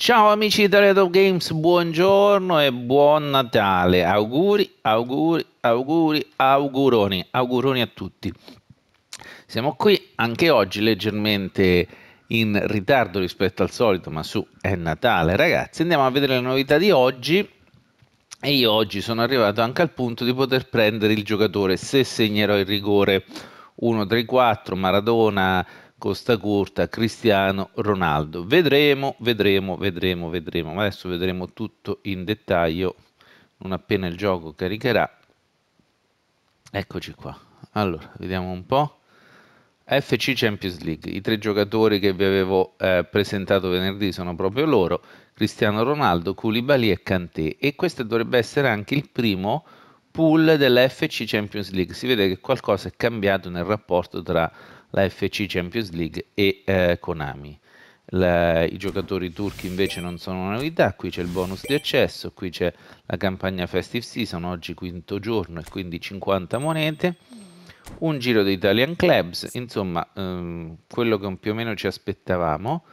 Ciao amici di Toledo Games, buongiorno e buon Natale. Auguri, auguri, auguri, auguroni, auguroni a tutti. Siamo qui anche oggi leggermente in ritardo rispetto al solito, ma su è Natale, ragazzi. Andiamo a vedere le novità di oggi. E io oggi sono arrivato anche al punto di poter prendere il giocatore se segnerò il rigore 1-3-4 Maradona Costa Curta, Cristiano Ronaldo. Vedremo, vedremo, vedremo, vedremo. Ma adesso vedremo tutto in dettaglio non appena il gioco caricherà. Eccoci qua. Allora, vediamo un po'. FC Champions League. I tre giocatori che vi avevo eh, presentato venerdì sono proprio loro, Cristiano Ronaldo, Koulibaly e Kanté. E questo dovrebbe essere anche il primo pool della FC Champions League. Si vede che qualcosa è cambiato nel rapporto tra la FC Champions League e eh, Konami. La, I giocatori turchi invece non sono una novità, qui c'è il bonus di accesso, qui c'è la campagna Festive Season, oggi quinto giorno e quindi 50 monete, un giro di Italian Clubs, insomma ehm, quello che più o meno ci aspettavamo.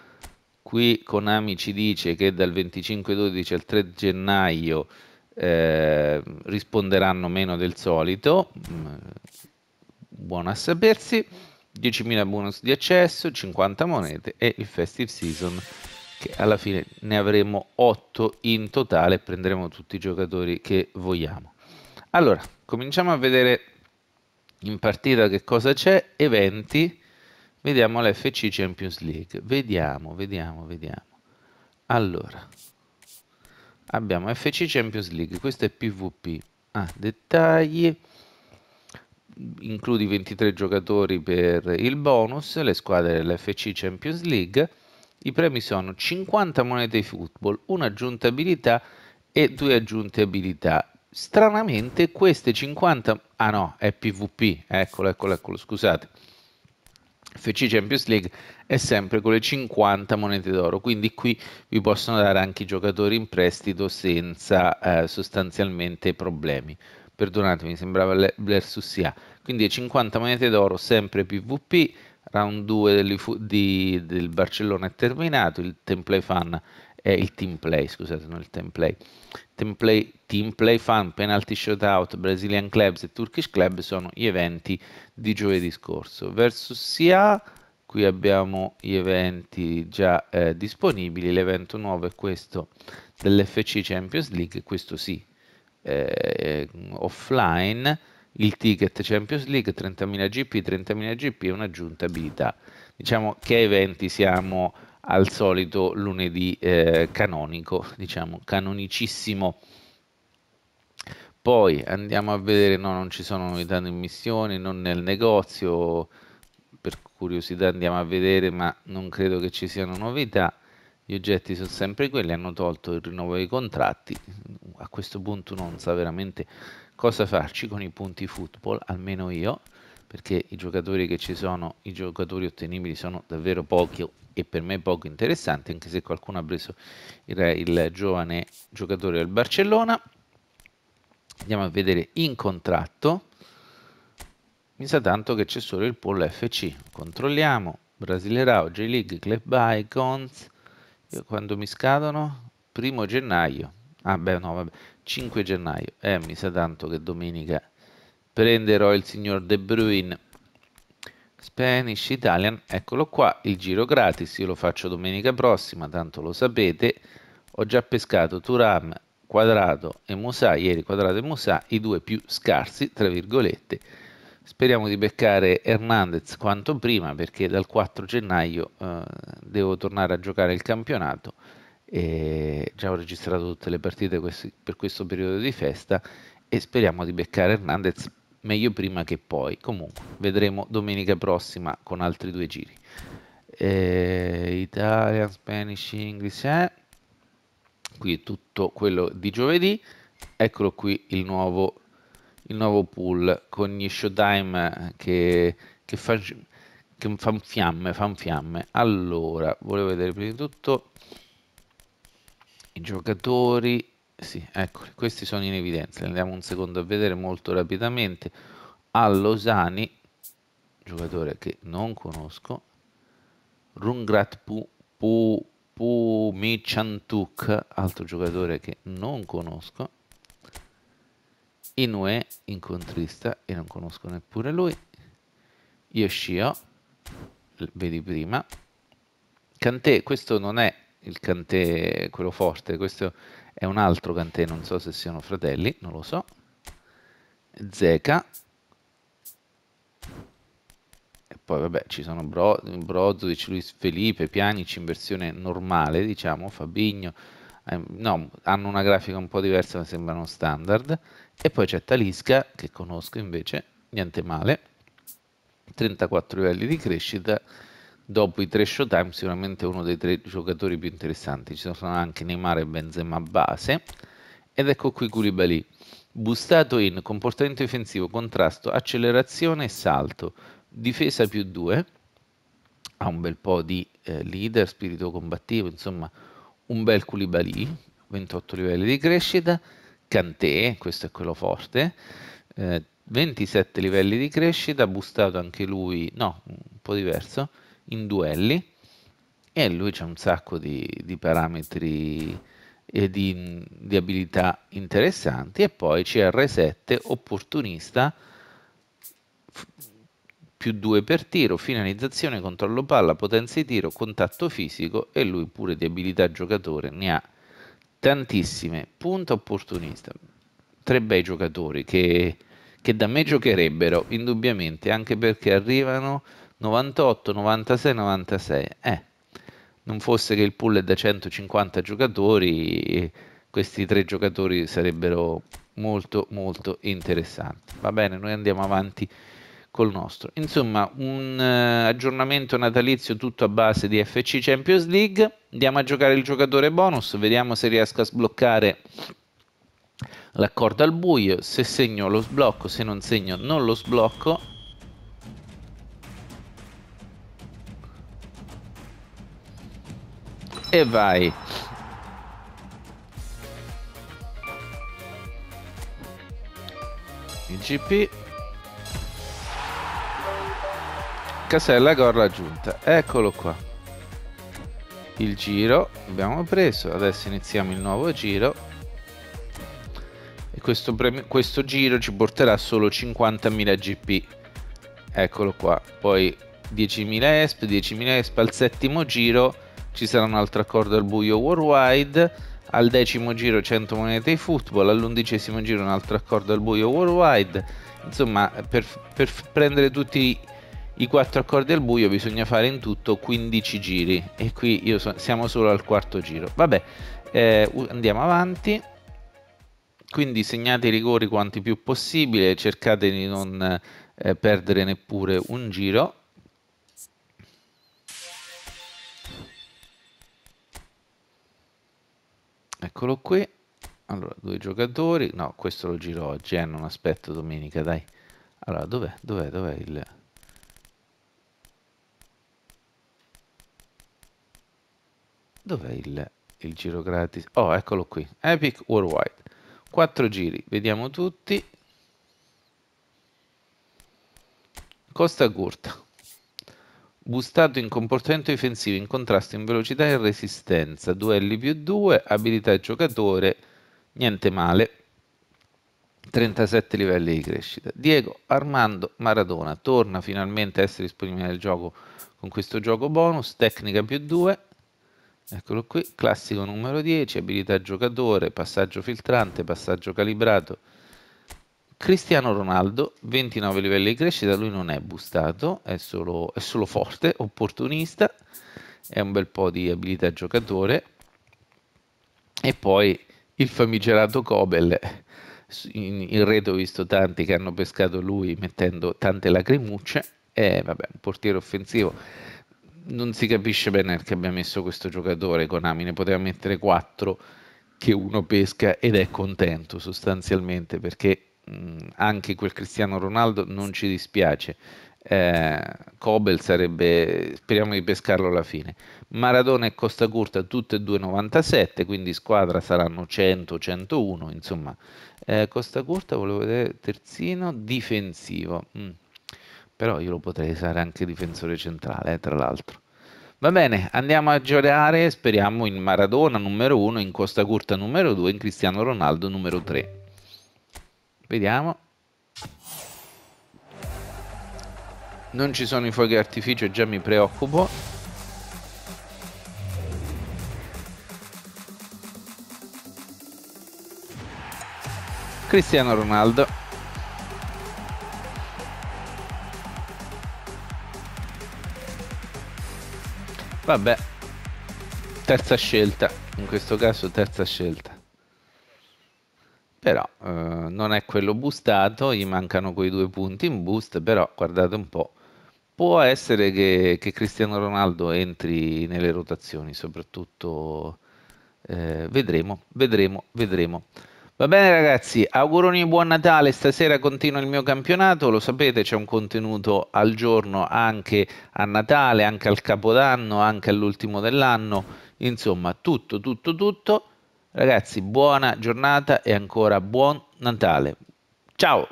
Qui Konami ci dice che dal 25-12 al 3 gennaio eh, risponderanno meno del solito, mm, buono a sapersi. 10.000 bonus di accesso, 50 monete e il festive season che alla fine ne avremo 8 in totale, prenderemo tutti i giocatori che vogliamo. Allora, cominciamo a vedere in partita che cosa c'è, eventi, vediamo l'FC Champions League, vediamo, vediamo, vediamo. Allora, abbiamo FC Champions League, questo è PvP, ah, dettagli, includi 23 giocatori per il bonus, le squadre dell'FC Champions League. I premi sono 50 monete di football, un'aggiunta abilità e due aggiunte abilità. Stranamente queste 50... Ah no, è PvP, eccolo, eccolo, eccolo, scusate. FC Champions League è sempre con le 50 monete d'oro, quindi qui vi possono dare anche i giocatori in prestito senza eh, sostanzialmente problemi perdonatemi, sembrava Blair Sussia. Quindi 50 monete d'oro, sempre PvP, round 2 di, del Barcellona è terminato, il template fan è il team play, scusate, non il template. Template, team play fan, penalty shootout, Brazilian clubs e Turkish club sono gli eventi di giovedì scorso. Versus SIA, qui abbiamo gli eventi già eh, disponibili, l'evento nuovo è questo dell'FC Champions League, questo sì, eh, offline, il ticket Champions League, 30.000 GP, 30.000 GP e un'aggiuntabilità. Diciamo che eventi siamo al solito lunedì eh, canonico, diciamo canonicissimo. Poi andiamo a vedere, no, non ci sono novità in missione non nel negozio, per curiosità andiamo a vedere, ma non credo che ci siano novità. Gli oggetti sono sempre quelli, hanno tolto il rinnovo dei contratti. A questo punto non sa veramente cosa farci con i punti football, almeno io, perché i giocatori che ci sono, i giocatori ottenibili sono davvero pochi e per me poco interessanti, anche se qualcuno ha preso il, il giovane giocatore del Barcellona. Andiamo a vedere in contratto. Mi sa tanto che c'è solo il pool FC. Controlliamo. Brasilerao, J-League, Club Icons, io quando mi scadono? Primo gennaio. Ah beh, no, vabbè. 5 gennaio. Eh, mi sa tanto che domenica prenderò il signor De Bruyne. Spanish Italian, eccolo qua, il giro gratis, io lo faccio domenica prossima, tanto lo sapete. Ho già pescato Turam, Quadrato e Musa, ieri Quadrato e Musa, i due più scarsi, tra virgolette Speriamo di beccare Hernandez quanto prima perché dal 4 gennaio eh, devo tornare a giocare il campionato e già ho registrato tutte le partite questi, per questo periodo di festa e speriamo di beccare Hernandez meglio prima che poi. Comunque vedremo domenica prossima con altri due giri. Eh, Italian, Spanish, English. Eh. Qui è tutto quello di giovedì. Eccolo qui il nuovo il nuovo pool con gli Showtime che, che, fa, che fan fiamme, fan fiamme. Allora, volevo vedere prima di tutto i giocatori. Sì, ecco, questi sono in evidenza. Andiamo un secondo a vedere molto rapidamente. Allosani, giocatore che non conosco. Rungrat Pu, Pu, Pu Michantuk, altro giocatore che non conosco. Inoue incontrista e non conosco neppure lui. Yoshio, vedi prima. Kanté, questo non è il Kanté, quello forte, questo è un altro Kanté, non so se siano fratelli, non lo so. Zeka. E poi vabbè, ci sono Bro, Brozovic, Luis Felipe, Pianici in versione normale, diciamo, Fabigno, Ehm, no, hanno una grafica un po' diversa, ma sembrano standard. E poi c'è Talisca, che conosco invece, niente male, 34 livelli di crescita. Dopo i tre showtime, sicuramente uno dei tre giocatori più interessanti. Ci sono anche Neymar e Benzema base. Ed ecco qui Koulibaly, bustato in comportamento difensivo, contrasto, accelerazione e salto, difesa più 2, ha un bel po' di eh, leader, spirito combattivo, insomma un bel Culibali, 28 livelli di crescita, Kanté, questo è quello forte, eh, 27 livelli di crescita, boostato anche lui, no, un po' diverso, in duelli, e lui c'è un sacco di, di parametri e di, di, abilità interessanti, e poi CR7, opportunista, più 2 per tiro, finalizzazione, controllo palla, potenza di tiro, contatto fisico e lui pure di abilità giocatore ne ha tantissime. Punta opportunista. Tre bei giocatori che, che da me giocherebbero indubbiamente anche perché arrivano 98, 96, 96. Eh, non fosse che il pool è da 150 giocatori, questi tre giocatori sarebbero molto molto interessanti. Va bene, noi andiamo avanti col nostro. Insomma, un eh, aggiornamento natalizio tutto a base di FC Champions League. Andiamo a giocare il giocatore bonus, vediamo se riesco a sbloccare l'accordo al buio. Se segno lo sblocco, se non segno non lo sblocco. E vai. IGP casella gol aggiunta Eccolo qua. Il giro abbiamo preso, adesso iniziamo il nuovo giro. E questo, questo giro ci porterà solo 50.000 GP. Eccolo qua. Poi 10.000 ESP, 10.000 ESP al settimo giro ci sarà un altro accordo al buio worldwide al decimo giro 100 monete di football, all'undicesimo giro un altro accordo al buio worldwide, insomma per, per prendere tutti i quattro accordi al buio bisogna fare in tutto 15 giri e qui so, siamo solo al quarto giro. Vabbè, eh, andiamo avanti. Quindi segnate i rigori quanti più possibile, cercate di non eh, perdere neppure un giro. Eccolo qui. Allora, due giocatori. No, questo lo giro oggi, eh, non aspetto domenica, dai. Allora, dov'è? Dov'è? Dov'è il... Dov'è il, il, giro gratis? Oh, eccolo qui. Epic Worldwide. 4 giri, vediamo tutti. Costa Gurta. Bustato in comportamento difensivo, in contrasto, in velocità e resistenza. Duelli più 2, abilità giocatore. Niente male. 37 livelli di crescita. Diego Armando Maradona torna finalmente a essere disponibile nel gioco con questo gioco bonus, tecnica più 2, eccolo qui, classico numero 10, abilità giocatore, passaggio filtrante, passaggio calibrato. Cristiano Ronaldo, 29 livelli di crescita, lui non è bustato, è solo, è solo forte, opportunista, è un bel po' di abilità giocatore. E poi il famigerato Kobel, in, in rete ho visto tanti che hanno pescato lui mettendo tante lacrimucce, e eh, vabbè, un portiere offensivo non si capisce bene perché abbia messo questo giocatore Konami, ne poteva mettere 4 che uno pesca ed è contento sostanzialmente perché mh, anche quel Cristiano Ronaldo non ci dispiace. Eh, Cobel sarebbe, speriamo di pescarlo alla fine. Maradona e Costa Curta tutte e due 97, quindi squadra saranno 100-101, insomma. Eh, Costa Curta volevo vedere terzino difensivo. Mm però io lo potrei usare anche difensore centrale, eh, tra l'altro. Va bene, andiamo a giocare, speriamo, in Maradona numero 1, in Costa Curta numero 2, in Cristiano Ronaldo numero 3. Vediamo. Non ci sono i fuochi artificio, già mi preoccupo. Cristiano Ronaldo Vabbè, terza scelta, in questo caso terza scelta. Però eh, non è quello boostato, gli mancano quei due punti in boost, però guardate un po', può essere che, che Cristiano Ronaldo entri nelle rotazioni, soprattutto eh, vedremo, vedremo, vedremo. Va bene ragazzi, auguroni e buon Natale, stasera continua il mio campionato, lo sapete c'è un contenuto al giorno anche a Natale, anche al Capodanno, anche all'ultimo dell'anno, insomma tutto, tutto, tutto. Ragazzi, buona giornata e ancora buon Natale. Ciao!